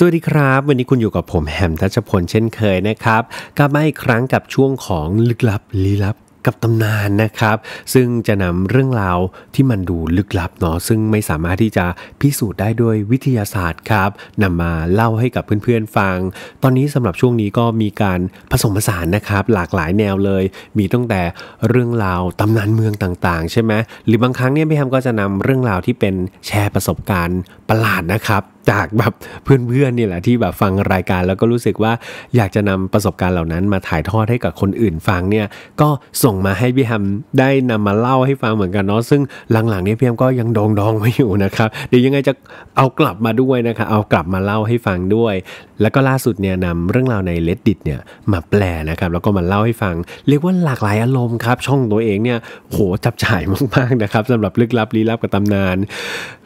สวัสดีครับ วันนี้คุณอยู่กับผมแฮมทัชพลเช่นเคยนะครับกลับมาอีกครั้งกับช่วงของลึกลับลี้ลับกับตำนานนะครับ ซึ่งจะนำเรื่องราวที่มันดูลึกลับเนาะซึ่งไม่สามารถที่จะพิสูจน์ได้ด้วยวิทยาศาสตร์ครับนำมาเล่าให้กับเพื่อนๆฟัง ตอนนี้สำหรับช่วงนี้ก็มีการผสมผสานนะครับ หลากหลายแนวเลย มีตั้งแต่เรื่องราวตำนานเมืองต่างๆใช่ไหมหรือบางครั้งเนี่ยพี่แฮมก็จะนำเรื่องราวที่เป็นแชร์ประสบการณ์ประหลาดนะครับจากแบบเพื่อนๆนี่แหละที่แบบฟังรายการแล้วก็รู้สึกว่าอยากจะนำประสบการณ์เหล่านั้นมาถ่ายทอดให้กับคนอื่นฟังเนี่ยก็ส่งมาให้พี่แฮมได้นำมาเล่าให้ฟังเหมือนกันเนาะซึ่งหลังๆนียพี่แฮมก็ยังดองดองไว้อยู่นะครับเดี๋ยวยังไงจะเอากลับมาด้วยนะคะเอากลับมาเล่าให้ฟังด้วย แล้วก็ล่าสุดเนี่ยนำเรื่องราวในเลดดิตเนี่ยมาแปลนะครับแล้วก็มาเล่าให้ฟัง เรียกว่าหลากหลายอารมณ์ครับช่องตัวเองเนี่ยโหจับจ่ายมากๆนะครับสำหรับลึกลับลี้ลับกับตำนาน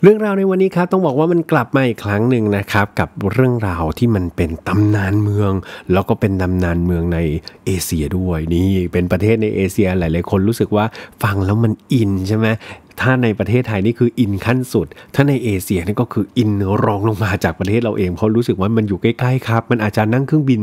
เรื่องราวในวันนี้ครับต้องบอกว่ามันกลับมาอีกครั้งั้งหนึ่งนะครับกับเรื่องราวที่มันเป็นตำนานเมือง แล้วก็เป็นตำนานเมืองในเอเชียด้วยนี่เป็นประเทศในเอเชียหลายๆคนรู้สึกว่าฟังแล้วมันอินใช่ไหมถ้าในประเทศไทยนี่คืออินขั้นสุด ถ้าในเอเชียนี่ก็คืออินรองลงมาจากประเทศเราเองเพราะรู้สึกว่ามันอยู่ใกล้ๆครับ มันอาจจะนั่งเครื่องบิน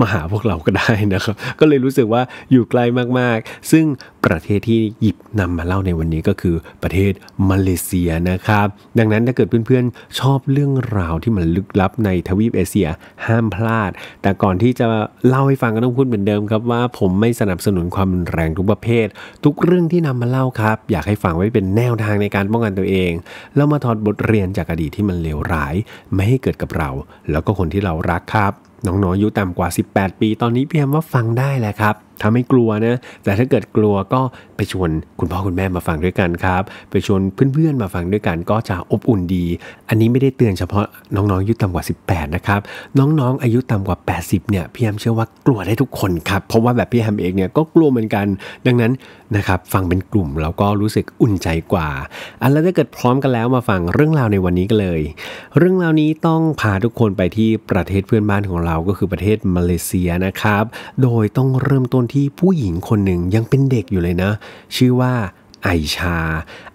มาหาพวกเราก็ได้นะครับก็เลยรู้สึกว่าอยู่ไกลมากๆ ซึ่งประเทศที่หยิบนำมาเล่าในวันนี้ก็คือประเทศมาเลเซียนะครับ ดังนั้นถ้าเกิดเพื่อนๆชอบเรื่องราวที่มันลึกลับในทวีปเอเชียห้ามพลาด แต่ก่อนที่จะเล่าให้ฟังก็ต้องพูดเหมือนเดิมครับ ว่าผมไม่สนับสนุนความแรงทุกประเภท ทุกเรื่องที่นำมาเล่าครับ อยากให้ฟังไว้เป็นแนวทางในการป้องกันตัวเองแล้วมาถอดบทเรียนจากอดีตที่มันเลวร้าย ไม่ให้เกิดกับเราแล้วก็คนที่เรารักครับ น้องๆอายุต่ำกว่า 18 ปี ตอนนี้เพียมว่าฟังได้แหละครับถ้าไม่กลัวนะ แต่ถ้าเกิดกลัวก็ไปชวนคุณพ่อคุณแม่มาฟังด้วยกันครับ ไปชวนเพื่อนๆมาฟังด้วยกัน ก็จะอบอุ่นดี อันนี้ไม่ได้เตือนเฉพาะน้องๆอายุต่ำกว่า 18 นะครับ น้องๆอายุต่ำกว่า 80 เนี่ยพี่แฮมเชื่อว่ากลัวได้ทุกคนครับ เพราะว่าแบบพี่แฮมเองเนี่ยก็กลัวเหมือนกัน ดังนั้นนะครับฟังเป็นกลุ่มแล้วก็รู้สึกอุ่นใจกว่า อันแล้วถ้าเกิดพร้อมกันแล้วมาฟังเรื่องราวในวันนี้กันเลย เรื่องราวนี้ต้องพาทุกคนไปที่ประเทศเพื่อนบ้านของเราก็คือประเทศมาเลเซียนะครับ โดยต้องเริ่มต้นที่ผู้หญิงคนหนึ่งยังเป็นเด็กอยู่เลยนะ ชื่อว่าไอชา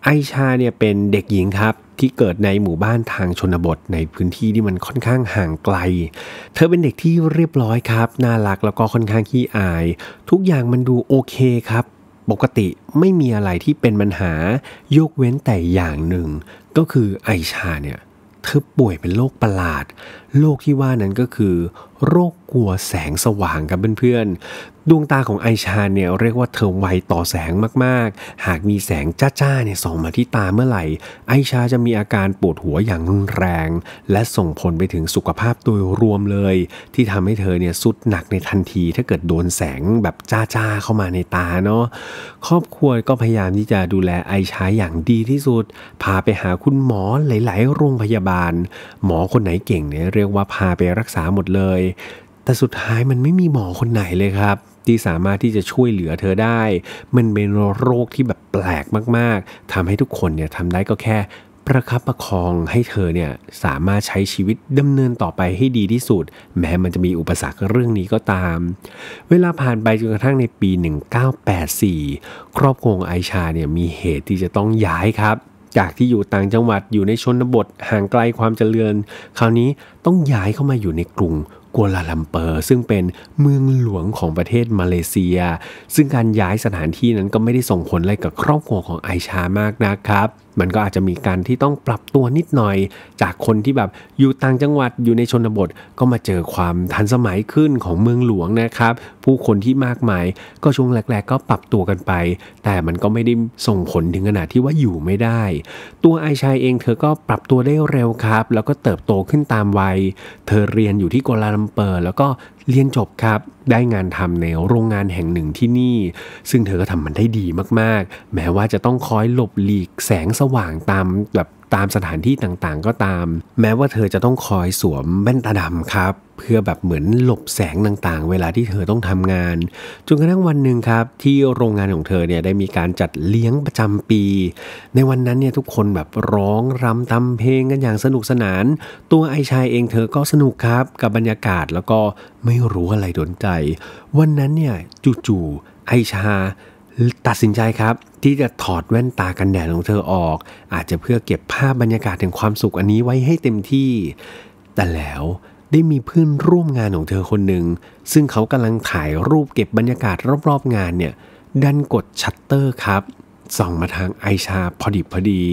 ไอชาเนี่ยเป็นเด็กหญิงครับที่เกิดในหมู่บ้านทางชนบทในพื้นที่ที่มันค่อนข้างห่างไกล เธอเป็นเด็กที่เรียบร้อยครับน่ารักแล้วก็ค่อนข้างขี้อาย ทุกอย่างมันดูโอเคครับ ปกติไม่มีอะไรที่เป็นปัญหายกเว้นแต่อย่างหนึ่งก็คือไอชาเนี่ย เธอป่วยเป็นโรคประหลาดโรคที่ว่านั้นก็คือโรคกลัวแสงสว่างครับเพื่อนๆดวงตาของไอชาเนี่ยเรียกว่าเธอไวต่อแสงมาก ๆ หากมีแสงจ้าๆเนี่ยส่องมาที่ตาเมื่อไหร่ ไอชาจะมีอาการปวดหัวอย่างรุนแรง และส่งผลไปถึงสุขภาพโดยรวมเลย ที่ทำให้เธอเนี่ยสุดหนักในทันทีถ้าเกิดโดนแสงแบบจ้าๆเข้ามาในตาเนาะครอบครัวก็พยายามที่จะดูแลไอชาอย่างดีที่สุด พาไปหาคุณหมอหลาย ๆ โรงพยาบาล หมอคนไหนเก่งเนี่ยเรียกว่าพาไปรักษาหมดเลยแต่สุดท้ายมันไม่มีหมอคนไหนเลยครับ ที่สามารถที่จะช่วยเหลือเธอได้ มันเป็นโรคที่แบบแปลกมากๆทำให้ทุกคนเนี่ยทำได้ก็แค่ประคับประคองให้เธอเนี่ยสามารถใช้ชีวิตดำเนินต่อไปให้ดีที่สุด แม้มันจะมีอุปสรรคเรื่องนี้ก็ตาม เวลาผ่านไปจนกระทั่งในปี 1984 ครอบครัวไอชาเนี่ยมีเหตุที่จะต้องย้ายครับ จากที่อยู่ต่างจังหวัดอยู่ในชนบทห่างไกลความเจริญ คราวนี้ต้องย้ายเข้ามาอยู่ในกรุงกัวลาลัมเปอร์ซึ่งเป็นเมืองหลวงของประเทศมาเลเซีย ซึ่งการย้ายสถานที่นั้นก็ไม่ได้ส่งผลอะไรกับครอบครัวของไอชามากนะครับมันก็อาจจะมีการที่ต้องปรับตัวนิดหน่อยจากคนที่แบบอยู่ต่างจังหวัดอยู่ในชนบทก็มาเจอความทันสมัยขึ้นของเมืองหลวงนะครับ ผู้คนที่มากมายก็ช่วงแรกๆ ก็ปรับตัวกันไป แต่มันก็ไม่ได้ส่งผลถึงขนาดที่ว่าอยู่ไม่ได้ ตัวไอชายเองเธอก็ปรับตัวได้เร็วครับ แล้วก็เติบโตขึ้นตามวัยเธอเรียนอยู่ที่กัวลาลัมเปอร์แล้วก็เรียนจบครับ ได้งานทำในโรงงานแห่งหนึ่งที่นี่ ซึ่งเธอก็ทำมันได้ดีมาก ๆ แม้ว่าจะต้องคอยหลบหลีกแสงสว่างตามแบบตามสถานที่ต่างๆก็ตาม แม้ว่าเธอจะต้องคอยสวมแว่นตาดำครับ เพื่อแบบเหมือนหลบแสงต่างๆ เวลาที่เธอต้องทำงานจนกระทั่งวันหนึ่งครับ ที่โรงงานของเธอเนี่ยได้มีการจัดเลี้ยงประจำปี ในวันนั้นเนี่ยทุกคนแบบร้องรำตำเพลงกันอย่างสนุกสนาน ตัวไอชายเองเธอก็สนุกครับกับบรรยากาศแล้วก็ไม่รู้อะไรโดนใจ วันนั้นเนี่ยจู่ๆไอชาตัดสินใจครับที่จะถอดแว่นตากันแดดของเธอออก อาจจะเพื่อเก็บภาพบรรยากาศแห่งความสุขอันนี้ไว้ให้เต็มที่ แต่แล้วได้มีเพื่อนร่วมงานของเธอคนหนึ่งซึ่งเขากำลังถ่ายรูปเก็บบรรยากาศรอบๆงานเนี่ยดันกดชัตเตอร์ครับส่องมาทางไอชาพอดิบพอดี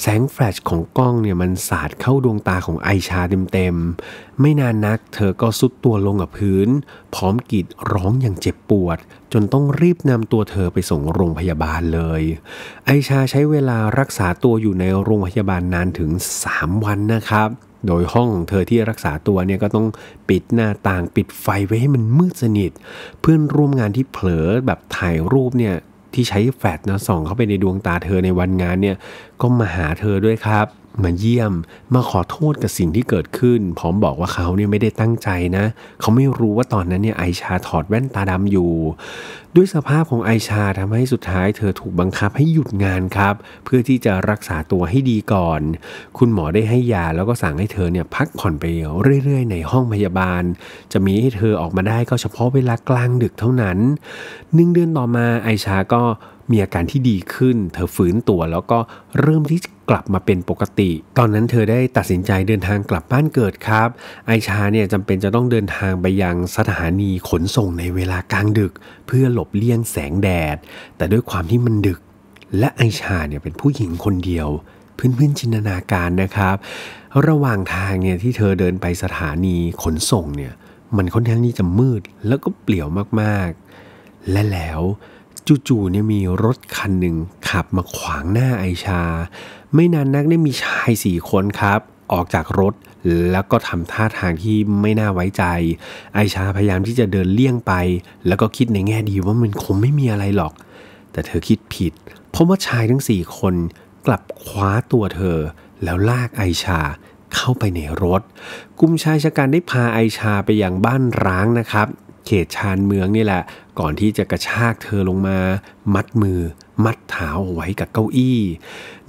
แสงแฟลชของกล้องเนี่ยมันสาดเข้าดวงตาของไอชาเต็มๆไม่นานนัก เธอก็สุดตัวลงกับพื้น พร้อมกรีดร้องอย่างเจ็บปวด จนต้องรีบนำตัวเธอไปส่งโรงพยาบาลเลย ไอชาใช้เวลารักษาตัวอยู่ในโรงพยาบาลนานถึง 3 วันนะครับ โดยห้องของเธอที่รักษาตัวเนี่ยก็ต้องปิดหน้าต่างปิดไฟไว้ให้มันมืดสนิทเพื่อนร่วมงานที่เผลอแบบถ่ายรูปเนี่ยที่ใช้แฟลชนะส่องเข้าไปในดวงตาเธอในวันงานเนี่ยก็มาหาเธอด้วยครับมาเยี่ยมมาขอโทษกับสิ่งที่เกิดขึ้นพร้อมบอกว่าเขาเนี่ยไม่ได้ตั้งใจนะ เขาไม่รู้ว่าตอนนั้นเนี่ยไอชาถอดแว่นตาดำอยู่ ด้วยสภาพของไอชาทำให้สุดท้ายเธอถูกบังคับให้หยุดงานครับ เพื่อที่จะรักษาตัวให้ดีก่อน คุณหมอได้ให้ยาแล้วก็สั่งให้เธอเนี่ยพักผ่อนไปเรื่อยๆ ในห้องพยาบาล จะมีให้เธอออกมาได้ก็เฉพาะเวลากลางดึกเท่านั้นหนึ่งเดือนต่อมาไอชาก็มีอาการที่ดีขึ้น เธอฟื้นตัวแล้วก็เริ่มที่กลับมาเป็นปกติ ตอนนั้นเธอได้ตัดสินใจเดินทางกลับบ้านเกิดครับ ไอชาเนี่ยจำเป็นจะต้องเดินทางไปยังสถานีขนส่งในเวลากลางดึก เพื่อหลบเลี่ยงแสงแดด แต่ด้วยความที่มันดึก และไอชาเนี่ยเป็นผู้หญิงคนเดียวเพื่อนๆจินตนาการนะครับ ระหว่างทางเนี่ยที่เธอเดินไปสถานีขนส่งเนี่ย มันค่อนข้างที่จะมืดแล้วก็เปลี่ยวมากๆ และแล้วจู่ๆเนี่ยมีรถคันหนึ่งขับมาขวางหน้าไอชา ไม่นานนักได้มีชายสี่คนครับ ออกจากรถแล้วก็ทำท่าทางที่ไม่น่าไว้ใจ ไอชาพยายามที่จะเดินเลี่ยงไป แล้วก็คิดในแง่ดีว่ามันคงไม่มีอะไรหรอก แต่เธอคิดผิด เพราะว่าชายทั้งสี่คนกลับคว้าตัวเธอ แล้วลากไอชาเข้าไปในรถกลุ่มชายชะกันได้พาไอชาไปยังบ้านร้างนะครับเขตชานเมืองนี่แหละ ก่อนที่จะกระชากเธอลงมา มัดมือ มัดเท้าไว้กับเก้าอี้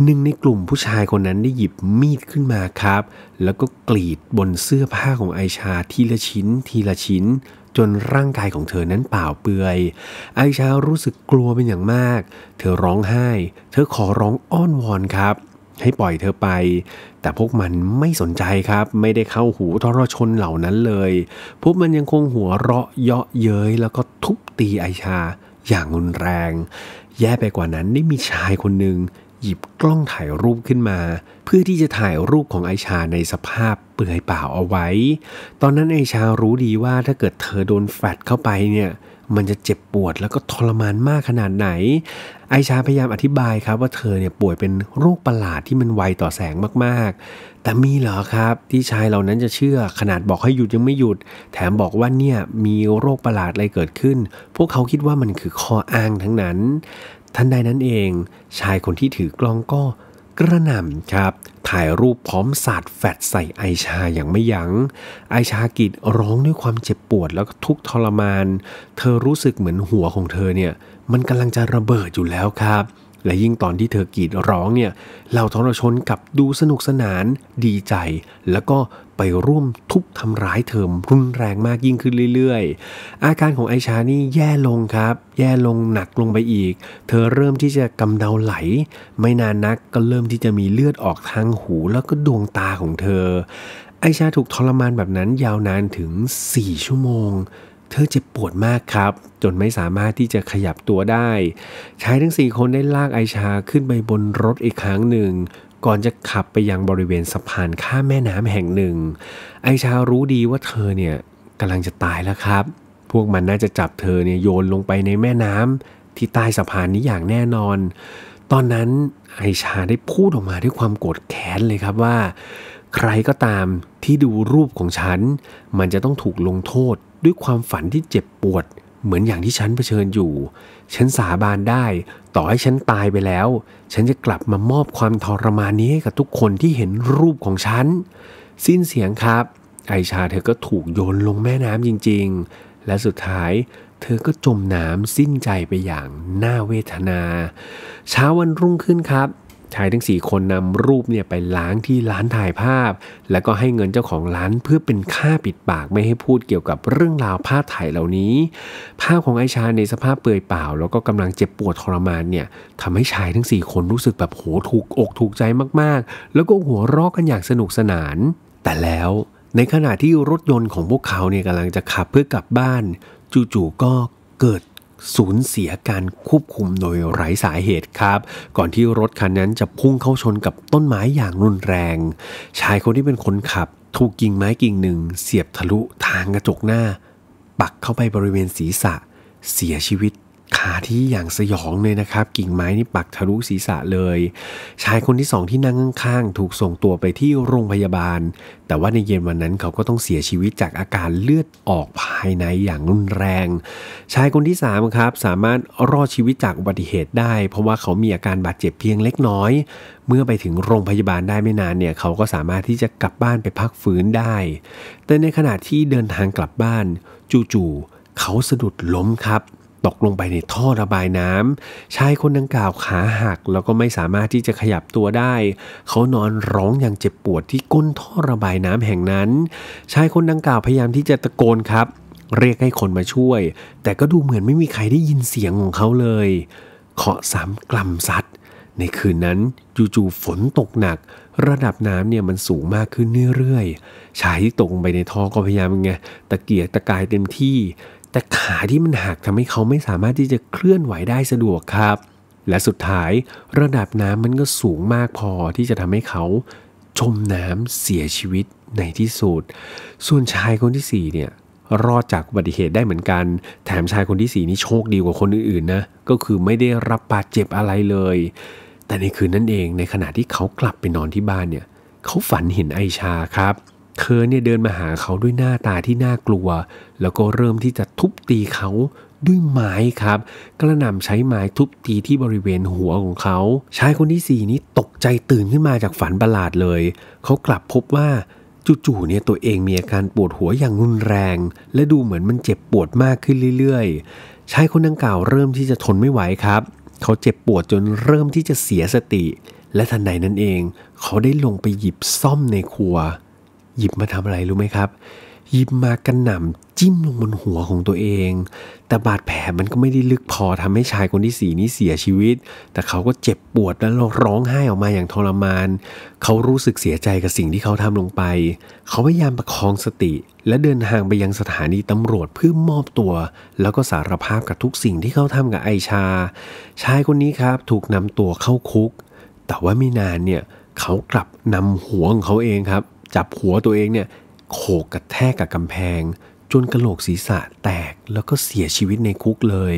หนึ่งในกลุ่มผู้ชายคนนั้นได้หยิบมีดขึ้นมาครับ แล้วก็กรีดบนเสื้อผ้าของไอชาทีละชิ้นทีละชิ้น จนร่างกายของเธอนั้นเปล่าเปลือยไอชารู้สึกกลัวเป็นอย่างมาก เธอร้องไห้เธอขอร้องอ้อนวอนครับให้ปล่อยเธอไป แต่พวกมันไม่สนใจครับ ไม่ได้เข้าหูทรชนเหล่านั้นเลย พวกมันยังคงหัวเราะเยาะเย้ยแล้วก็ทุบตีไอชาอย่างรุนแรง แย่ไปกว่านั้นได้มีชายคนหนึ่งหยิบกล้องถ่ายรูปขึ้นมา เพื่อที่จะถ่ายรูปของไอชาในสภาพเปลือยเปล่าเอาไว้ ตอนนั้นไอชารู้ดีว่าถ้าเกิดเธอโดนแฟดเข้าไปเนี่ยมันจะเจ็บปวดแล้วก็ทรมานมากขนาดไหน ไอชาพยายามอธิบายครับ ว่าเธอเนี่ยป่วยเป็นโรคประหลาดที่มันไวต่อแสงมากๆ แต่มีเหรอครับที่ชายเหล่านั้นจะเชื่อขนาดบอกให้หยุดยังไม่หยุด แถมบอกว่าเนี่ยมีโรคประหลาดอะไรเกิดขึ้น พวกเขาคิดว่ามันคือข้ออ้างทั้งนั้นทันใดนั้นเองชายคนที่ถือกล้องก็กระหน่ำครับ ถ่ายรูปพร้อมสาดแฟดใส่ไอชาอย่างไม่ยัง้งไอชากิดร้องด้วยความเจ็บปวดแล้วก็ทุกทรมาน เธอรู้สึกเหมือนหัวของเธอเนี่ยมันกำลังจะระเบิดอยู่แล้วครับและยิ่งตอนที่เธอกรีดร้องเนี่ยเหล่าทรชนกับดูสนุกสนานดีใจ แล้วก็ไปร่วมทุบทำร้ายเธอรุนแรงมากยิ่งขึ้นเรื่อย ๆ อาการของไอชานี่แย่ลงครับ แย่ลงหนักลงไปอีก เธอเริ่มที่จะกำเดาไหล ไม่นานนักก็เริ่มที่จะมีเลือดออกทางหูแล้วก็ดวงตาของเธอ ไอชาถูกทรมานแบบนั้นยาวนานถึง 4 ชั่วโมงเธอเจ็บปวดมากครับ จนไม่สามารถที่จะขยับตัวได้ชายทั้งสี่คนได้ลากไอชาขึ้นไปบนรถอีกครั้งหนึ่งก่อนจะขับไปยังบริเวณสะพานข้ามแม่น้ำแห่งหนึ่ง ไอชารู้ดีว่าเธอเนี่ยกำลังจะตายแล้วครับ พวกมันน่าจะจับเธอเนี่ยโยนลงไปในแม่น้ำที่ใต้สะพานนี้อย่างแน่นอน ตอนนั้นไอชาได้พูดออกมาด้วยความโกรธแค้นเลยครับว่า ใครก็ตามที่ดูรูปของฉัน มันจะต้องถูกลงโทษด้วยความฝันที่เจ็บปวด เหมือนอย่างที่ฉันเผชิญอยู่ ฉันสาบานได้ต่อให้ฉันตายไปแล้ว ฉันจะกลับมามอบความทรมานนี้ให้กับทุกคนที่เห็นรูปของฉัน สิ้นเสียงครับ ไอชาเธอก็ถูกโยนลงแม่น้ำจริงๆ และสุดท้ายเธอก็จมน้ำสิ้นใจไปอย่างน่าเวทนาเช้าวันรุ่งขึ้นครับชายทั้ง 4 คนนำรูปเนี่ยไปล้างที่ร้านถ่ายภาพ แล้วก็ให้เงินเจ้าของร้านเพื่อเป็นค่าปิดปากไม่ให้พูดเกี่ยวกับเรื่องราวภาพถ่ายเหล่านี้ ภาพของไอชาในสภาพเปื่อยเปล่า แล้วก็กำลังเจ็บปวดทรมานเนี่ยทำให้ชายทั้ง 4 คนรู้สึกแบบโหถูกอกถูกใจมากๆ แล้วก็หัวเราะกันอย่างสนุกสนาน แต่แล้วในขณะที่รถยนต์ของพวกเขาเนี่ยกำลังจะขับเพื่อกลับบ้าน จู่ๆก็เกิดสูญเสียการควบคุมโดยไร้สาเหตุครับ ก่อนที่รถคันนั้นจะพุ่งเข้าชนกับต้นไม้อย่างรุนแรง ชายคนที่เป็นคนขับถูกกิ่งไม้กิ่งหนึ่ง เสียบทะลุทางกระจกหน้า ปักเข้าไปบริเวณศีรษะ เสียชีวิตขาที่อย่างสยองเลยนะครับกิ่งไม้นี่ปักทะลุศีรษะเลย ชายคนที่สองที่นั่งข้างๆถูกส่งตัวไปที่โรงพยาบาล แต่ว่าในเย็นวันนั้นเขาก็ต้องเสียชีวิตจากอาการเลือดออกภายในอย่างรุนแรง ชายคนที่สามครับสามารถรอดชีวิตจากอุบัติเหตุได้ เพราะว่าเขามีอาการบาดเจ็บเพียงเล็กน้อย เมื่อไปถึงโรงพยาบาลได้ไม่นานเนี่ย เขาก็สามารถที่จะกลับบ้านไปพักฟื้นได้ แต่ในขณะที่เดินทางกลับบ้านจู่ๆเขาสะดุดล้มครับตกลงไปในท่อระบายน้ำชายคนดังกล่าวขาหักแล้วก็ไม่สามารถที่จะขยับตัวได้ เขานอนร้องอย่างเจ็บปวดที่ก้นท่อระบายน้ำแห่งนั้น ชายคนดังกล่าวพยายามที่จะตะโกนครับ เรียกให้คนมาช่วย แต่ก็ดูเหมือนไม่มีใครได้ยินเสียงของเขาเลยเคาะสามกล่ำซัด ในคืนนั้นจู่ๆฝนตกหนัก ระดับน้ำเนี่ยมันสูงมากขึ้นเรื่อยๆชายที่ตกลงไปในท่อก็พยายามไงตะเกียกตะกายเต็มที่แต่ขาที่มันหักทำให้เขาไม่สามารถที่จะเคลื่อนไหวได้สะดวกครับ และสุดท้ายระดับน้ำมันก็สูงมากพอที่จะทำให้เขาจมน้ำเสียชีวิตในที่สุด ส่วนชายคนที่ 4 เนี่ยรอดจากอุบัติเหตุได้เหมือนกัน แถมชายคนที่4นี่โชคดีกว่าคนอื่นๆนะก็คือไม่ได้รับบาดเจ็บอะไรเลย แต่ในคืนนั้นเอง ในขณะที่เขากลับไปนอนที่บ้านเนี่ย เขาฝันเห็นไอชาครับเธอเนี่ยเดินมาหาเขาด้วยหน้าตาที่น่ากลัว แล้วก็เริ่มที่จะทุบตีเขาด้วยไม้ครับกระหน่ำใช้ไม้ทุบตีที่บริเวณหัวของเขา ชายคนที่สี่นี้ตกใจตื่นขึ้นมาจากฝันประหลาดเลย เขากลับพบว่าจู่ๆเนี่ยตัวเองมีอาการปวดหัวอย่างรุนแรง และดูเหมือนมันเจ็บปวดมากขึ้นเรื่อยๆ ชายคนดังกล่าวเริ่มที่จะทนไม่ไหวครับ เขาเจ็บปวดจนเริ่มที่จะเสียสติ และทันใดนั้นเอง เขาได้ลงไปหยิบซ่อมในครัวหยิบมาทำอะไรรู้ไหมครับ หยิบมากระหน่ำจิ้มลงบนหัวของตัวเอง แต่บาดแผลมันก็ไม่ได้ลึกพอทำให้ชายคนที่สีนี้เสียชีวิต แต่เขาก็เจ็บปวดและร้องไห้ออกมาอย่างทรมาน เขารู้สึกเสียใจกับสิ่งที่เขาทำลงไป เขาพยายามประคองสติ และเดินทางไปยังสถานีตำรวจเพื่อมอบตัว แล้วก็สารภาพกับทุกสิ่งที่เขาทำกับไอชา ชายคนนี้ครับถูกนำตัวเข้าคุก แต่ว่าไม่นานเนี่ยเขากลับนำหัวของเขาเองครับจับหัวตัวเองเนี่ยโขกกระแทกกับกำแพง จนกระโหลกศีรษะแตกแล้วก็เสียชีวิตในคุกเลย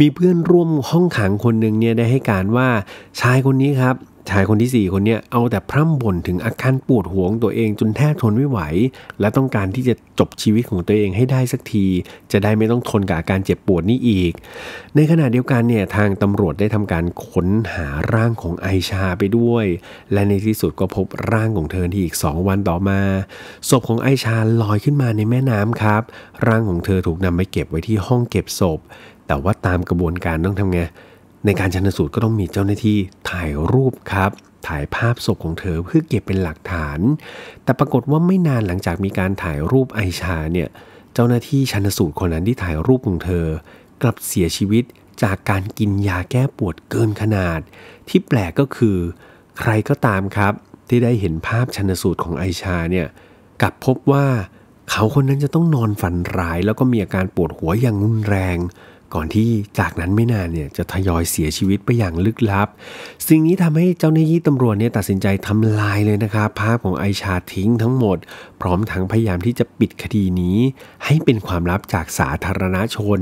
มีเพื่อนร่วมห้องขังคนหนึ่งเนี่ยได้ให้การว่า ชายคนนี้ครับชายคนที่ 4 คนเนี้ยเอาแต่พร่ำบ่นถึงอาการปวดหัวของตัวเองจนแทบทนไม่ไหว และต้องการที่จะจบชีวิตของตัวเองให้ได้สักที จะได้ไม่ต้องทนกับอาการเจ็บปวดนี้อีก ในขณะเดียวกันเนี่ยทางตำรวจได้ทำการค้นหาร่างของไอชาไปด้วย และในที่สุดก็พบร่างของเธอที่อีก2วันต่อมา ศพของไอชาลอยขึ้นมาในแม่น้ำครับ ร่างของเธอถูกนำไปเก็บไว้ที่ห้องเก็บศพ แต่ว่าตามกระบวนการต้องทำไงในการชันสูตรก็ต้องมีเจ้าหน้าที่ถ่ายรูปครับ ถ่ายภาพศพของเธอเพื่อเก็บเป็นหลักฐาน แต่ปรากฏว่าไม่นานหลังจากมีการถ่ายรูปไอชาเนี่ยเจ้าหน้าที่ชันสูตรคนนั้นที่ถ่ายรูปของเธอกลับเสียชีวิตจากการกินยาแก้ปวดเกินขนาด ที่แปลกก็คือใครก็ตามครับ ที่ได้เห็นภาพชันสูตรของไอชาเนี่ยกลับพบว่าเขาคนนั้นจะต้องนอนฝันร้าย แล้วก็มีอาการปวดหัวอย่างรุนแรงก่อนที่จากนั้นไม่นานเนี่ยจะทยอยเสียชีวิตไปอย่างลึกลับ สิ่งนี้ทำให้เจ้าหน้าที่ตำรวจเนี่ยตัดสินใจทำลายเลยนะครับ ภาพของไอชาทิ้งทั้งหมดพร้อมทั้งพยายามที่จะปิดคดีนี้ให้เป็นความลับจากสาธารณชน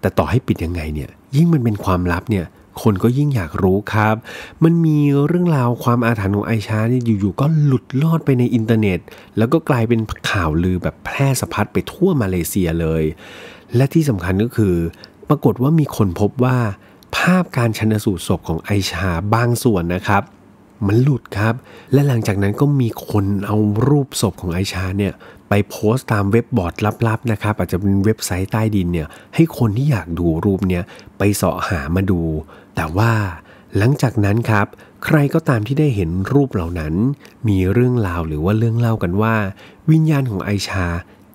แต่ต่อให้ปิดยังไงเนี่ยยิ่งมันเป็นความลับเนี่ยคนก็ยิ่งอยากรู้ครับ มันมีเรื่องราวความอาถรรพ์ของไอชาเนี่ยอยู่ๆก็หลุดลอดไปในอินเทอร์เน็ต แล้วก็กลายเป็นข่าวลือแบบแพร่สะพัดไปทั่วมาเลเซียเลยและที่สำคัญก็คือ ปรากฏว่ามีคนพบว่า ภาพการชนสูตรศพของไอชาบางส่วนนะครับ มันหลุดครับ และหลังจากนั้นก็มีคนเอารูปศพของไอชาเนี่ยไปโพสต์ตามเว็บบอร์ดลับๆนะครับ อาจจะเป็นเว็บไซต์ใต้ดินเนี่ย ให้คนที่อยากดูรูปเนี่ยไปเสาะหามาดู แต่ว่าหลังจากนั้นครับ ใครก็ตามที่ได้เห็นรูปเหล่านั้น มีเรื่องราวหรือว่าเรื่องเล่ากันว่า วิญญาณของไอชา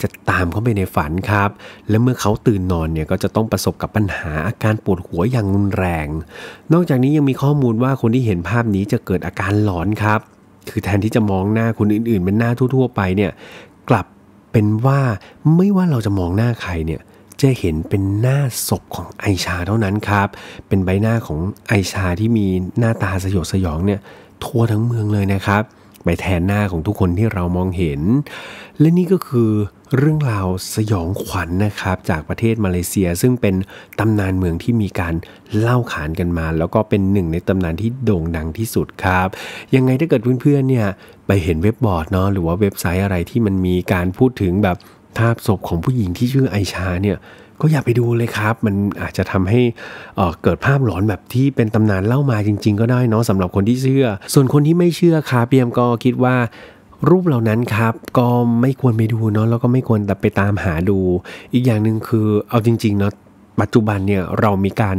จะตามเขาไปในฝันครับ และเมื่อเขาตื่นนอนเนี่ยก็จะต้องประสบกับปัญหาอาการปวดหัวอย่างรุนแรง นอกจากนี้ยังมีข้อมูลว่าคนที่เห็นภาพนี้จะเกิดอาการหลอนครับ คือแทนที่จะมองหน้าคนอื่นๆ เป็นหน้าทั่วๆไปเนี่ย กลับเป็นว่าไม่ว่าเราจะมองหน้าใครเนี่ย จะเห็นเป็นหน้าศพของไอชาเท่านั้นครับ เป็นใบหน้าของไอชาที่มีหน้าตาสยดสยองเนี่ย ทั่วทั้งเมืองเลยนะครับไปแทนหน้าของทุกคนที่เรามองเห็น และนี่ก็คือเรื่องราวสยองขวัญนนะครับจากประเทศมาเลเซียซึ่งเป็นตำนานเมืองที่มีการเล่าขานกันมา แล้วก็เป็นหนึ่งในตำนานที่โด่งดังที่สุดครับ ยังไงถ้าเกิดเพื่อนๆเนี่ยไปเห็นเว็บบอร์ดเนาะหรือว่าเว็บไซต์อะไรที่มันมีการพูดถึงแบบภาพศพของผู้หญิงที่ชื่อไอชาเนี่ยก็อย่าไปดูเลยครับ มันอาจจะทำให้เกิดภาพหลอนแบบที่เป็นตำนานเล่ามาจริงๆก็ได้เนาะสำหรับคนที่เชื่อ ส่วนคนที่ไม่เชื่อคาเปียมก็คิดว่ารูปเหล่านั้นครับ ก็ไม่ควรไปดูเนาะแล้วก็ไม่ควรแต่ไปตามหาดู อีกอย่างหนึ่งคือเอาจริงๆเนาะปัจจุบันเนี่ยเรามีการ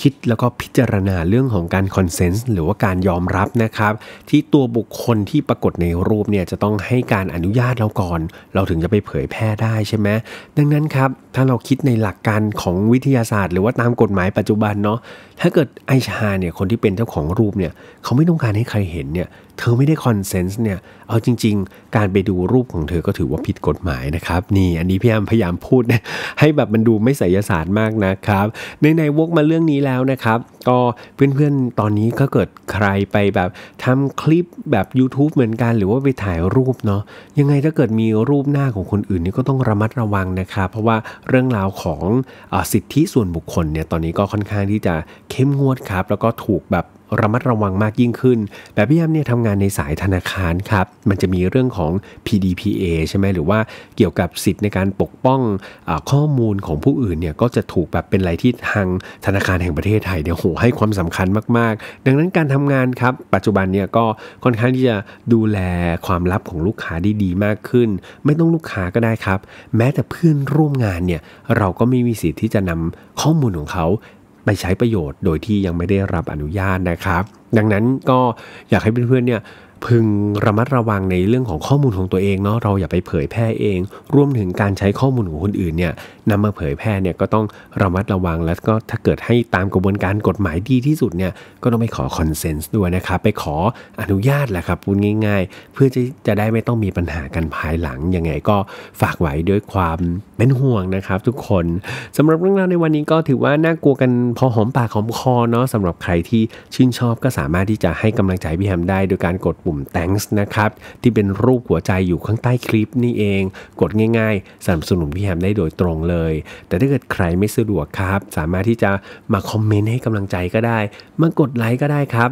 คิดแล้วก็พิจารณาเรื่องของการคอนเซนส์หรือว่าการยอมรับนะครับ ที่ตัวบุคคลที่ปรากฏในรูปเนี่ยจะต้องให้การอนุญาตเราก่อน เราถึงจะไปเผยแพร่ได้ใช่ไหมดังนั้นครับ ถ้าเราคิดในหลักการของวิทยาศาสตร์ หรือว่าตามกฎหมายปัจจุบันเนาะถ้าเกิดไอชาเนี่ยคนที่เป็นเจ้าของรูปเนี่ยเขาไม่ต้องการให้ใครเห็นเนี่ยเธอไม่ได้คอนเซนส์เนี่ยเอาจริงๆ การไปดูรูปของเธอก็ถือว่าผิดกฎหมายนะครับนี่อันนี้พี่ยามพยายามพูด ให้แบบมันดูไม่ไสยศาสตร์มากนะครับ ในในวกมาเรื่องนี้แล้วแล้วนะครับก็เพื่อนๆตอนนี้ก็เกิดใครไปแบบทำคลิปแบบ YouTube เหมือนกันหรือว่าไปถ่ายรูปเนาะยังไงถ้าเกิดมีรูปหน้าของคนอื่นนี่ก็ต้องระมัดระวังนะครับ เพราะว่าเรื่องราวของอสิทธิส่วนบุคคลเนี่ยตอนนี้ก็ค่อนข้างที่จะเข้มงวดครับแล้วก็ถูกแบบระมัดระวังมากยิ่งขึ้น แบบพี่แอมเนี่ยทำงานในสายธนาคารครับ มันจะมีเรื่องของ PDPA ใช่ไหม หรือว่าเกี่ยวกับสิทธิ์ในการปกป้องอข้อมูลของผู้อื่นเนี่ย ก็จะถูกแบบเป็นอะไรที่ทางธนาคารแห่งประเทศไทยเนี่ยโหให้ความสำคัญมาก ๆ ดังนั้นการทำงานครับ ปัจจุบันเนี่ยก็ค่อนข้างที่จะดูแลความลับของลูกค้าได้ดีมากขึ้น ไม่ต้องลูกค้าก็ได้ครับ แม้แต่เพื่อนร่วมงานเนี่ยเราก็ไม่มีสิทธิ์ที่จะนำข้อมูลของเขาไปใช้ประโยชน์โดยที่ยังไม่ได้รับอนุญาตนะครับ ดังนั้นก็อยากให้เพื่อนๆเนี่ยพึงระมัดระวังในเรื่องของข้อมูลของตัวเองเนาะเราอย่าไปเผยแพร่เองร่วมถึงการใช้ข้อมูลของคนอื่นเนี่ยนำมาเผยแพร่เนี่ยก็ต้องระมัดระวัง แล้วก็ถ้าเกิดให้ตามกระบวนการกฎหมายดีที่สุดเนี่ยก็ต้องไปขอคอนเซนส์ด้วยนะครับไปขออนุญาตแหละครับพูดง่าย ๆ เพื่อจะจะได้ไม่ต้องมีปัญหากันภายหลังยังไงก็ฝากไว้ด้วยความเป็นห่วงนะครับ ทุกคนสำหรับเรื่องราวในวันนี้ก็ถือว่าน่ากลัวกันพอหอมปากหอมคอเนาะสำหรับใครที่ชื่นชอบก็สามารถที่จะให้กำลังใจพี่แฮมได้โดยการกดปุุ่ม thanks นะครับที่เป็นรูปหัวใจอยู่ข้างใต้คลิปนี่เอง กดง่ายๆสนับสนุนพี่แฮมได้โดยตรงเลย แต่ถ้าเกิดใครไม่สะดวกครับ สามารถที่จะมาคอมเมนต์ให้กำลังใจก็ได้ มากดไลค์ก็ได้ครับ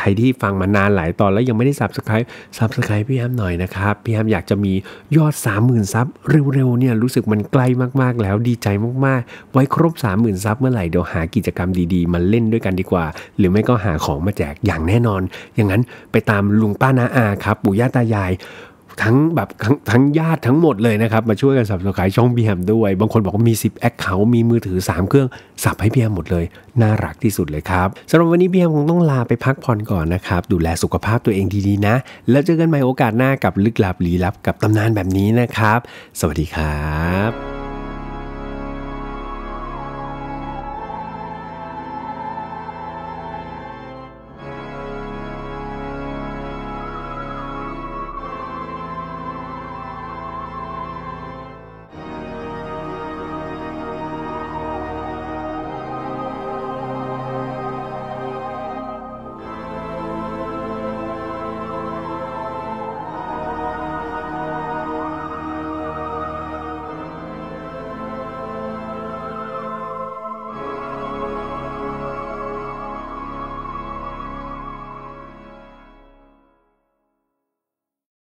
ใครที่ฟังมานานหลายตอนแล้วยังไม่ได้ subscribe subscribe พี่แอมหน่อยนะครับพี่แอมอยากจะมียอด 30,000ซับเร็วๆเนี่ยรู้สึกมันใกล้มากๆแล้วดีใจมากๆ ไว้ครบ 30,000ซับเมื่อไหร่เดี๋ยวหากิจกรรมดีๆมาเล่นด้วยกันดีกว่า หรือไม่ก็หาของมาแจกอย่างแน่นอน อย่างนั้นไปตามลุงป้านาอาครับปู่ย่าตายายทั้งแบบทั้งญาติทั้งหมดเลยนะครับ มาช่วยกันสับสนขายช่องพี่แฮมด้วย บางคนบอกว่ามี 10 แอคเคาท์มีมือถือ 3 เครื่องสับให้พี่แฮมหมดเลย น่ารักที่สุดเลยครับสำหรับวันนี้พี่แฮมคงต้องลาไปพักผ่อนก่อนนะครับ ดูแลสุขภาพตัวเองดีๆนะ แล้วเจอกันใหม่โอกาสหน้ากับลึกลับลี้ลับกับตำนานแบบนี้นะครับ สวัสดีครับ